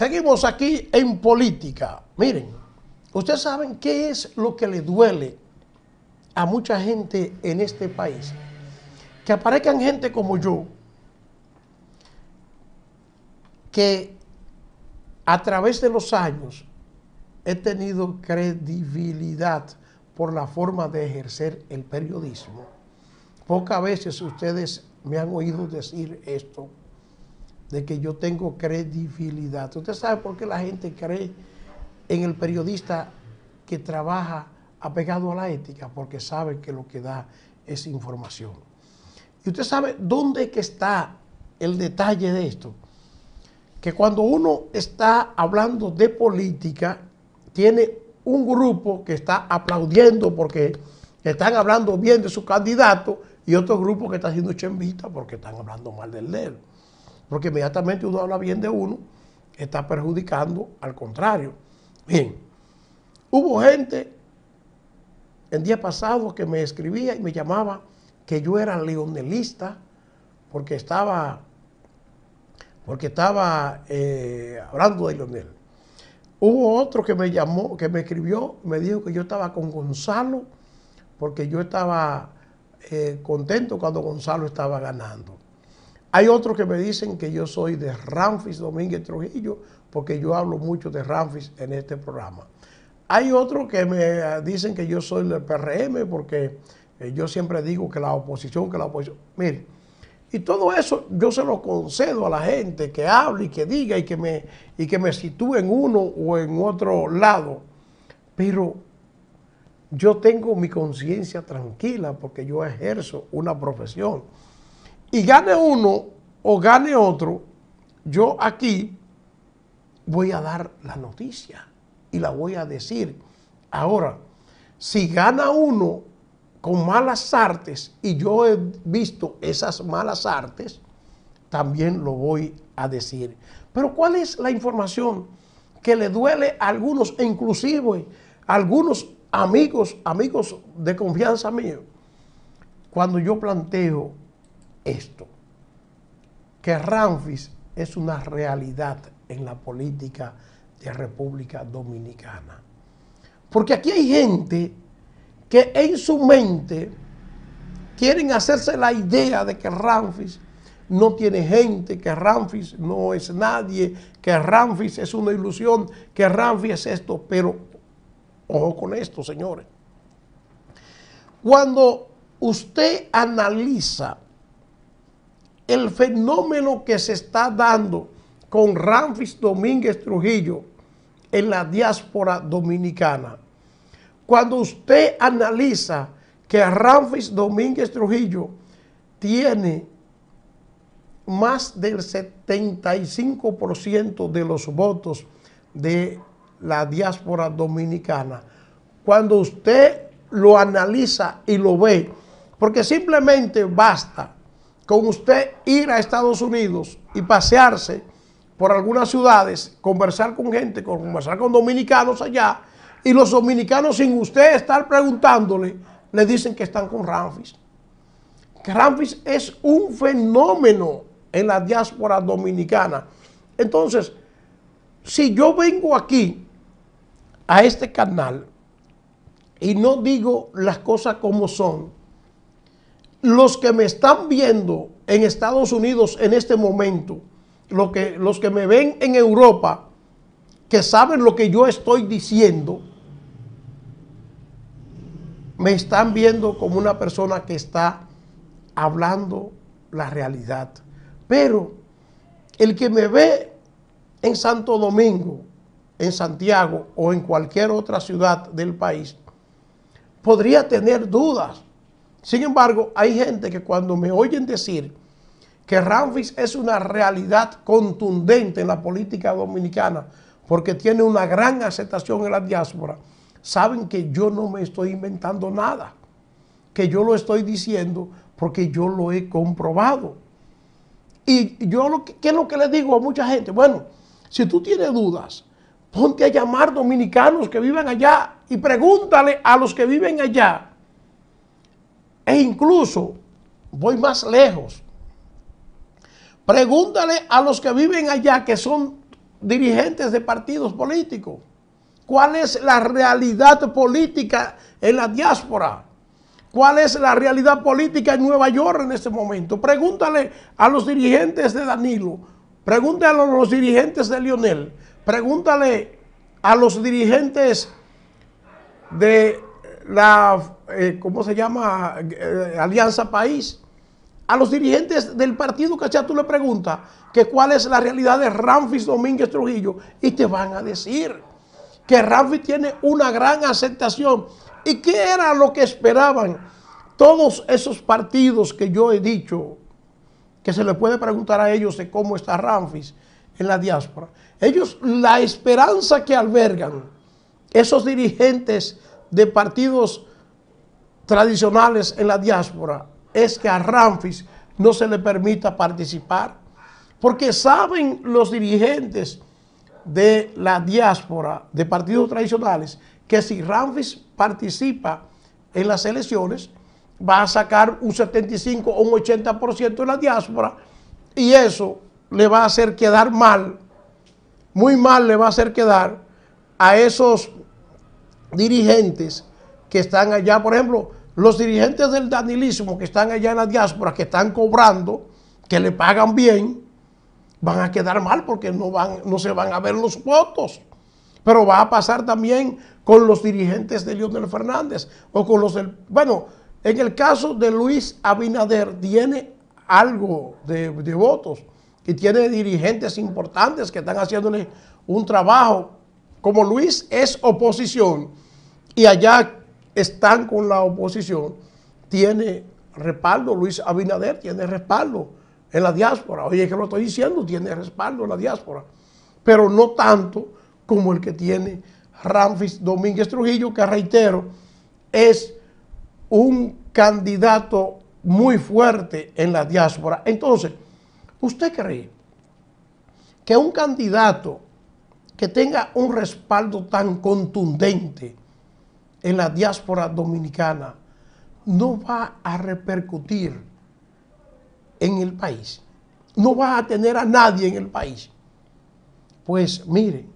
Seguimos aquí en política. Miren, ustedes saben qué es lo que le duele a mucha gente en este país. Que aparezcan gente como yo, que a través de los años he tenido credibilidad por la forma de ejercer el periodismo. Pocas veces ustedes me han oído decir esto de que yo tengo credibilidad. Usted sabe por qué la gente cree en el periodista que trabaja apegado a la ética, porque sabe que lo que da es información. Y usted sabe dónde que está el detalle de esto, que cuando uno está hablando de política, tiene un grupo que está aplaudiendo porque están hablando bien de su candidato y otro grupo que está haciendo chembita porque están hablando mal del de porque inmediatamente uno habla bien de uno, está perjudicando al contrario. Bien, hubo gente el día pasado que me escribía y me llamaba que yo era leonelista porque estaba, porque estaba eh, hablando de Leonel. Hubo otro que me llamó, que me escribió, me dijo que yo estaba con Gonzalo porque yo estaba eh, contento cuando Gonzalo estaba ganando. Hay otros que me dicen que yo soy de Ramfis Domínguez Trujillo, porque yo hablo mucho de Ramfis en este programa. Hay otros que me eh, dicen que yo soy del PRM, porque eh, yo siempre digo que la oposición, que la oposición. Mire, y todo eso yo se lo concedo a la gente que hable y que diga y que me, y que me sitúe en uno o en otro lado. Pero yo tengo mi conciencia tranquila porque yo ejerzo una profesión y gane uno o gane otro, yo aquí voy a dar la noticia y la voy a decir. Ahora, si gana uno con malas artes y yo he visto esas malas artes, también lo voy a decir. Pero ¿cuál es la información que le duele a algunos, e inclusive a algunos amigos, amigos de confianza mío, cuando yo planteo esto, que Ramfis es una realidad en la política de República Dominicana. Porque aquí hay gente que en su mente quieren hacerse la idea de que Ramfis no tiene gente, que Ramfis no es nadie, que Ramfis es una ilusión, que Ramfis es esto, pero ojo con esto, señores. Cuando usted analiza el fenómeno que se está dando con Ramfis Domínguez Trujillo en la diáspora dominicana. Cuando usted analiza que Ramfis Domínguez Trujillo tiene más del 75% de los votos de la diáspora dominicana. Cuando usted lo analiza y lo ve, porque simplemente basta con usted ir a Estados Unidos y pasearse por algunas ciudades, conversar con gente, conversar con dominicanos allá, y los dominicanos sin usted estar preguntándole, le dicen que están con Ramfis. Ramfis es un fenómeno en la diáspora dominicana. Entonces, si yo vengo aquí a este canal y no digo las cosas como son, los que me están viendo en Estados Unidos en este momento, que, los que me ven en Europa, que saben lo que yo estoy diciendo, me están viendo como una persona que está hablando la realidad. Pero el que me ve en Santo Domingo, en Santiago o en cualquier otra ciudad del país, podría tener dudas sin embargo, hay gente que cuando me oyen decir que Ramfis es una realidad contundente en la política dominicana, porque tiene una gran aceptación en la diáspora, saben que yo no me estoy inventando nada, que yo lo estoy diciendo porque yo lo he comprobado. Y yo lo que, ¿qué es lo que le digo a mucha gente? Bueno, si tú tienes dudas, ponte a llamar dominicanos que viven allá y pregúntale a los que viven allá e incluso, voy más lejos, pregúntale a los que viven allá que son dirigentes de partidos políticos. ¿Cuál es la realidad política en la diáspora? ¿Cuál es la realidad política en Nueva York en este momento? Pregúntale a los dirigentes de Danilo, pregúntale a los dirigentes de Lionel, pregúntale a los dirigentes de la, eh, ¿cómo se llama? Eh, Alianza País. A los dirigentes del partido Cachá tú le pregunta que cuál es la realidad de Ramfis Domínguez Trujillo y te van a decir que Ramfis tiene una gran aceptación. ¿Y qué era lo que esperaban todos esos partidos que yo he dicho que se le puede preguntar a ellos de cómo está Ramfis en la diáspora? Ellos, la esperanza que albergan esos dirigentes de partidos tradicionales en la diáspora es que a Ramfis no se le permita participar, porque saben los dirigentes de la diáspora, de partidos tradicionales, que si Ramfis participa en las elecciones, va a sacar un 75 o un 80% de la diáspora y eso le va a hacer quedar mal, muy mal le va a hacer quedar a esos dirigentes que están allá, por ejemplo, los dirigentes del danilismo que están allá en la diáspora, que están cobrando, que le pagan bien, van a quedar mal porque no, van, no se van a ver los votos. Pero va a pasar también con los dirigentes de Leonel Fernández o con los del... Bueno, en el caso de Luis Abinader tiene algo de, de votos y tiene dirigentes importantes que están haciéndole un trabajo como Luis es oposición y allá están con la oposición, tiene respaldo, Luis Abinader tiene respaldo en la diáspora. Oye, que lo estoy diciendo, tiene respaldo en la diáspora. Pero no tanto como el que tiene Ramfis Domínguez Trujillo, que reitero, es un candidato muy fuerte en la diáspora. Entonces, ¿usted cree que un candidato que tenga un respaldo tan contundente en la diáspora dominicana no va a repercutir en el país. No va a tener a nadie en el país. Pues miren,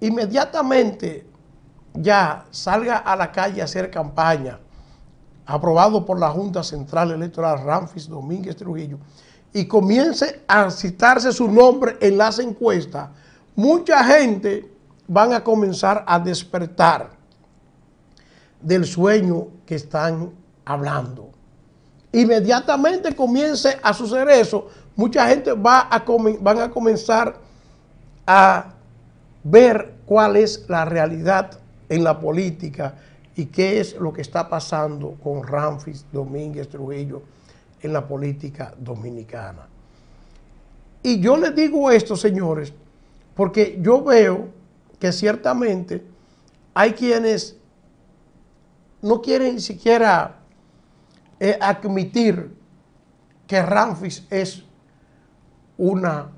inmediatamente ya salga a la calle a hacer campaña, aprobado por la Junta Central Electoral Ramfis Domínguez Trujillo, y comience a citarse su nombre en las encuestas, mucha gente van a comenzar a despertar del sueño que están hablando. Inmediatamente comience a suceder eso, mucha gente va a van a comenzar a ver cuál es la realidad en la política y qué es lo que está pasando con Ramfis Domínguez Trujillo en la política dominicana. Y yo les digo esto, señores, porque yo veo que ciertamente hay quienes no quieren ni siquiera eh, admitir que Ramfis es una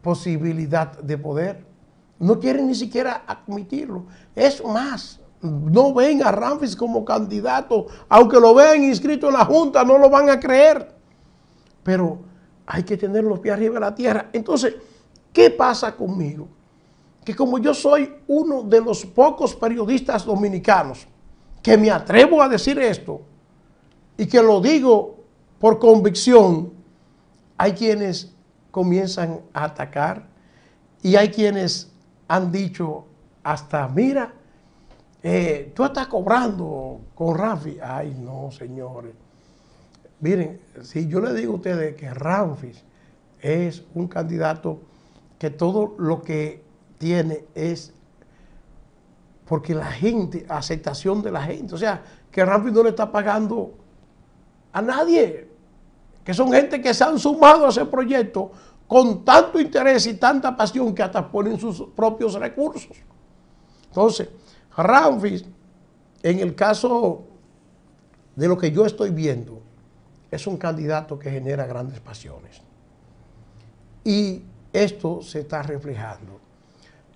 posibilidad de poder. No quieren ni siquiera admitirlo. Es más, no ven a Ramfis como candidato. Aunque lo vean inscrito en la Junta, no lo van a creer. Pero hay que tener los pies arriba de la tierra. Entonces, ¿Qué pasa conmigo? Que como yo soy uno de los pocos periodistas dominicanos que me atrevo a decir esto y que lo digo por convicción, hay quienes comienzan a atacar y hay quienes han dicho hasta, mira, eh, tú estás cobrando con Ramfis. Ay, no, señores. Miren, si yo le digo a ustedes que Ramfis es un candidato que todo lo que tiene es porque la gente, aceptación de la gente. O sea, que Ramfis no le está pagando a nadie. Que son gente que se han sumado a ese proyecto con tanto interés y tanta pasión que hasta ponen sus propios recursos. Entonces, Ramfis, en el caso de lo que yo estoy viendo, es un candidato que genera grandes pasiones. Y esto se está reflejando.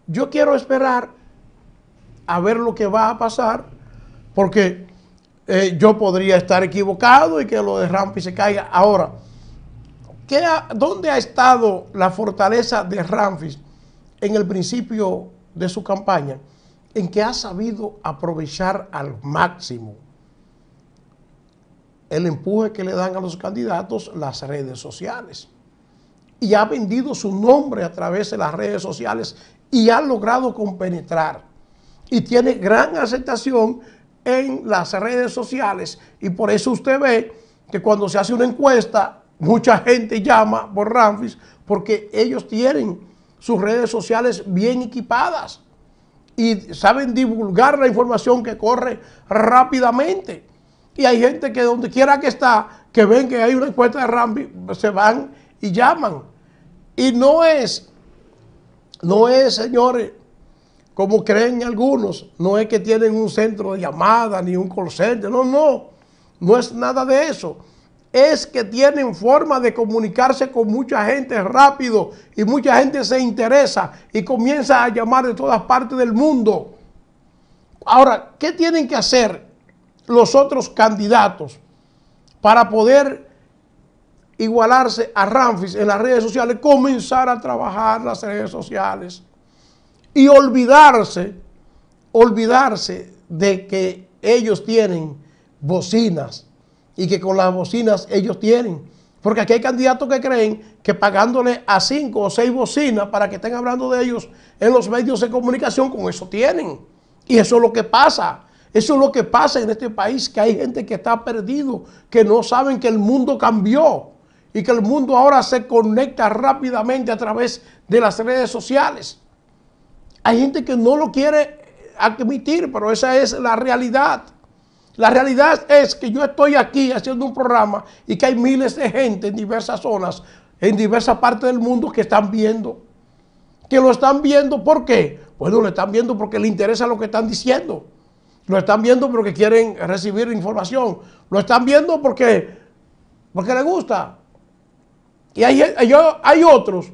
Yo quiero esperar a ver lo que va a pasar, porque eh, yo podría estar equivocado y que lo de Ramfis se caiga. Ahora, ¿dónde ha estado la fortaleza de Ramfis en el principio de su campaña? En que ha sabido aprovechar al máximo el empuje que le dan a los candidatos las redes sociales y ha vendido su nombre a través de las redes sociales y ha logrado compenetrar. Y tiene gran aceptación en las redes sociales. Y por eso usted ve que cuando se hace una encuesta, mucha gente llama por Ramfis porque ellos tienen sus redes sociales bien equipadas y saben divulgar la información que corre rápidamente. Y hay gente que donde quiera que está, que ven que hay una encuesta de Ramfis, se van y llaman. Y no es, no es, señores, como creen algunos, no es que tienen un centro de llamada ni un call center, no, no, no es nada de eso. Es que tienen forma de comunicarse con mucha gente rápido y mucha gente se interesa y comienza a llamar de todas partes del mundo. Ahora, ¿qué tienen que hacer los otros candidatos para poder igualarse a Ramfis en las redes sociales, comenzar a trabajar las redes sociales y olvidarse, olvidarse de que ellos tienen bocinas y que con las bocinas ellos tienen. Porque aquí hay candidatos que creen que pagándole a cinco o seis bocinas para que estén hablando de ellos en los medios de comunicación, con eso tienen. Y eso es lo que pasa. Eso es lo que pasa en este país, que hay gente que está perdido, que no saben que el mundo cambió y que el mundo ahora se conecta rápidamente a través de las redes sociales. Hay gente que no lo quiere admitir, pero esa es la realidad. La realidad es que yo estoy aquí haciendo un programa y que hay miles de gente en diversas zonas, en diversas partes del mundo que están viendo. Que lo están viendo, ¿por qué? Bueno, lo están viendo porque le interesa lo que están diciendo. Lo están viendo porque quieren recibir información. Lo están viendo porque, porque les gusta. Y hay, otros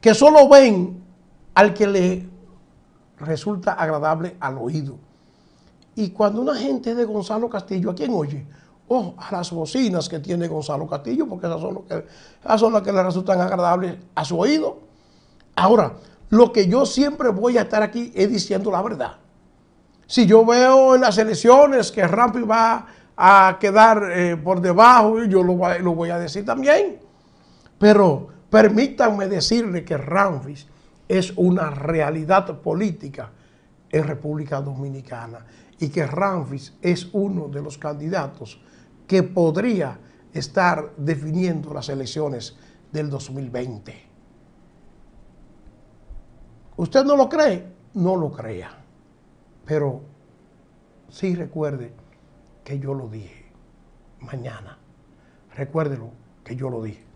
que solo ven al que le resulta agradable al oído. Y cuando una gente es de Gonzalo Castillo, ¿a quién oye? Oh, a las bocinas que tiene Gonzalo Castillo, porque esas son, que, esas son las que le resultan agradables a su oído. Ahora, lo que yo siempre voy a estar aquí es diciendo la verdad. Si yo veo en las elecciones que Rampi va a quedar eh, por debajo, y yo lo, lo, voy a decir también. Pero permítanme decirle que Ramfis es una realidad política en República Dominicana y que Ramfis es uno de los candidatos que podría estar definiendo las elecciones del 2020. ¿Usted no lo cree? No lo crea. Pero sí recuerde que yo lo dije. Mañana. Recuérdelo que yo lo dije.